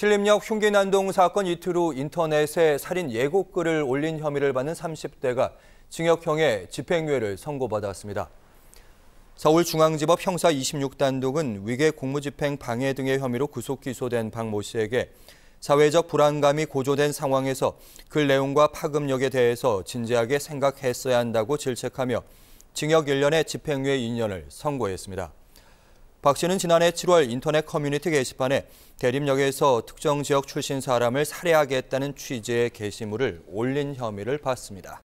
신림역 흉기난동 사건 이틀 후 인터넷에 살인 예고글을 올린 혐의를 받는 30대가 징역형의 집행유예를 선고받았습니다. 서울중앙지법 형사 26단독은 위계 공무집행 방해 등의 혐의로 구속 기소된 박 모 씨에게 사회적 불안감이 고조된 상황에서 글 내용과 파급력에 대해서 진지하게 생각했어야 한다고 질책하며 징역 1년에 집행유예 2년을 선고했습니다. 박 씨는 지난해 7월 인터넷 커뮤니티 게시판에 대림역에서 특정 지역 출신 사람을 살해하게했다는 취지의 게시물을 올린 혐의를 받습니다.